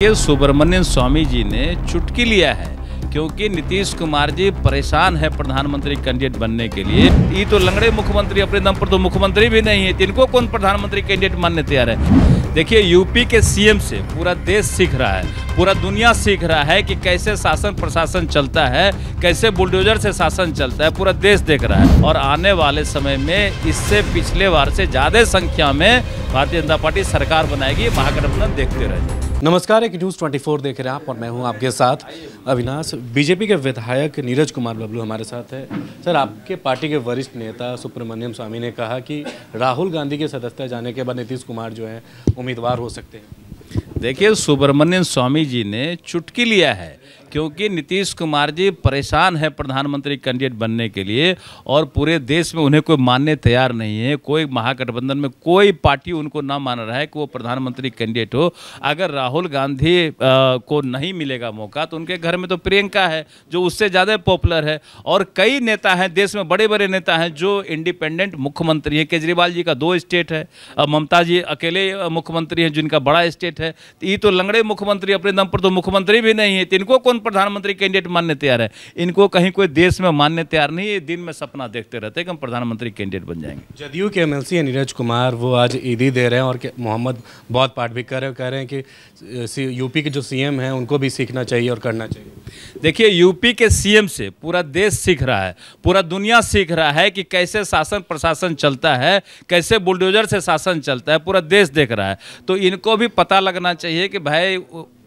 के सुब्रमण्यम स्वामी जी ने चुटकी लिया है क्योंकि नीतीश कुमार जी परेशान है प्रधानमंत्री कैंडिडेट बनने के लिए ये तो लंगड़े मुख्यमंत्री अपने दम पर तो मुख्यमंत्री भी नहीं है इनको कौन प्रधानमंत्री कैंडिडेट मानने तैयार है देखिए यूपी के सीएम से पूरा देश सीख रहा है पूरा दुनिया सीख रहा है कि कैसे शासन प्रशासन चलता है कैसे बुलडोजर से शासन चलता है पूरा देश देख रहा है और आने वाले समय में इससे पिछले बार से ज़्यादा संख्या में भारतीय जनता पार्टी सरकार बनाएगी महागठबंधन देखते रहे नमस्कार एक न्यूज़ 24 देख रहे हैं आप और मैं हूं आपके साथ अविनाश बीजेपी के विधायक नीरज कुमार बबलू हमारे साथ है सर आपके पार्टी के वरिष्ठ नेता सुब्रमण्यम स्वामी ने कहा कि राहुल गांधी के सदस्यता जाने के बाद नीतीश कुमार जो है उम्मीदवार हो सकते हैं देखिए सुब्रमण्यम स्वामी जी ने चुटकी लिया है क्योंकि नीतीश कुमार जी परेशान है प्रधानमंत्री कैंडिडेट बनने के लिए और पूरे देश में उन्हें कोई मानने तैयार नहीं है कोई महागठबंधन में कोई पार्टी उनको ना मान रहा है कि वो प्रधानमंत्री कैंडिडेट हो अगर राहुल गांधी आ, को नहीं मिलेगा मौका तो उनके घर में तो प्रियंका है जो उससे ज़्यादा पॉपुलर है और कई नेता हैं देश में बड़े बड़े नेता हैं जो इंडिपेंडेंट मुख्यमंत्री हैं केजरीवाल जी का दो स्टेट है ममता जी अकेले मुख्यमंत्री हैं जिनका बड़ा स्टेट है तो ये तो लंगड़े मुख्यमंत्री अपने दम पर तो मुख्यमंत्री भी नहीं है तो इनको कौन कौन प्रधानमंत्री कैंडिडेट मानने तैयार है इनको कहीं कोई देश में मानने तैयार नहीं है दिन में सपना देखते रहते हैं कि हम प्रधानमंत्री कैंडिडेट बन जाएंगे जदयू के एमएलसी है नीरज कुमार वो आज ईदी दे रहे हैं और मोहम्मद बहुत पाठ भी कर रहे कह रहे हैं कि यूपी के जो सी हैं उनको भी सीखना चाहिए और करना चाहिए देखिए यूपी के सी से पूरा देश सीख रहा है पूरा दुनिया सीख रहा है कि कैसे शासन प्रशासन चलता है कैसे बुलडोजर से शासन चलता है पूरा देश देख रहा है तो इनको भी पता लगना चाहिए कि भाई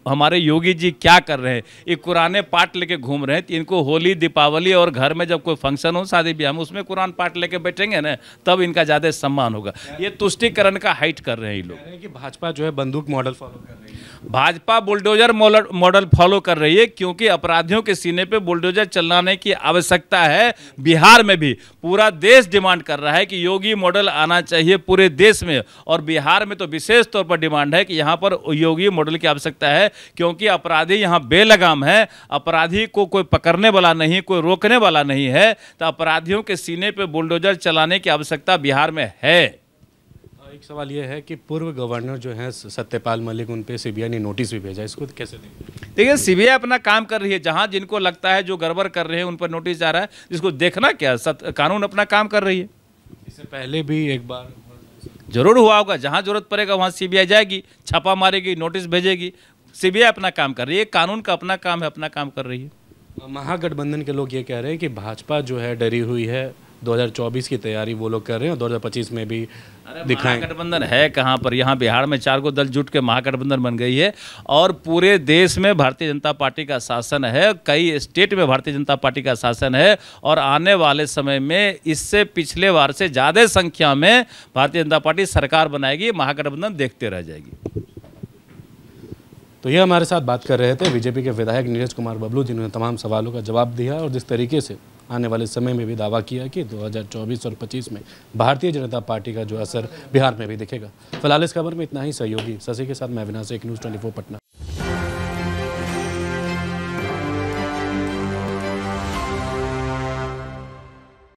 हमारे योगी जी क्या कर रहे हैं ये कुरान पाठ लेके घूम रहे हैं तो इनको होली दीपावली और घर में जब कोई फंक्शन हो शादी ब्याह में उसमें कुरान पाठ लेके बैठेंगे ना तब इनका ज़्यादा सम्मान होगा ये तुष्टिकरण का हाइट कर रहे हैं ये लोग कि भाजपा जो है बंदूक मॉडल फॉलो कर रही है भाजपा बुलडोजर मॉडल फॉलो कर रही है क्योंकि अपराधियों के सीने पर बुलडोजर चलाने की आवश्यकता है बिहार में भी पूरा देश डिमांड कर रहा है कि योगी मॉडल आना चाहिए पूरे देश में और बिहार में तो विशेष तौर पर डिमांड है कि यहाँ पर योगी मॉडल की आवश्यकता है क्योंकि अपराधी यहाँ बेलगाम है अपराधी को कोई पकड़ने वाला नहीं कोई रोकने वाला नहीं है तो अपराधियों के सीने पर बुलडोजर चलाने की आवश्यकता बिहार में है हाँ, एक सवाल यह है कि पूर्व गवर्नर जो हैं सत्यपाल मलिक उन पे सीबीआई ने नोटिस भी भेजा इसको कैसे देखिए सीबीआई अपना काम कर रही है जहां जिनको लगता है जो गड़बड़ कर रहे हैं उन पर नोटिस जा रहा है इसको देखना क्या सत, कानून अपना काम कर रही है इससे पहले भी एक बार जरूर हुआ होगा जहां जरूरत पड़ेगा वहाँ सी जाएगी छापा मारेगी नोटिस भेजेगी सीबीआई अपना काम कर रही है कानून का अपना काम है अपना काम कर रही है महागठबंधन के लोग ये कह रहे हैं कि भाजपा जो है डरी हुई है 2024 की तैयारी वो लोग कर रहे हैं और 2025 में भी दिखाएं गठबंधन है कहाँ पर यहाँ बिहार में चार को दल जुट के महागठबंधन बन गई है और पूरे देश में भारतीय जनता पार्टी का शासन है कई स्टेट में भारतीय जनता पार्टी का शासन है और आने वाले समय में इससे पिछले बार से ज़्यादा संख्या में भारतीय जनता पार्टी सरकार बनाएगी महागठबंधन देखते रह जाएगी तो ये हमारे साथ बात कर रहे थे बीजेपी के विधायक नीरज कुमार बबलू जिन्होंने तमाम सवालों का जवाब दिया और जिस तरीके से आने वाले समय में भी दावा किया कि 2024 और 25 में भारतीय जनता पार्टी का जो असर बिहार में भी दिखेगा फिलहाल इस खबर में इतना ही सहयोगी शशि के साथ मैं अविनाश एक न्यूज़ ट्वेंटी पटना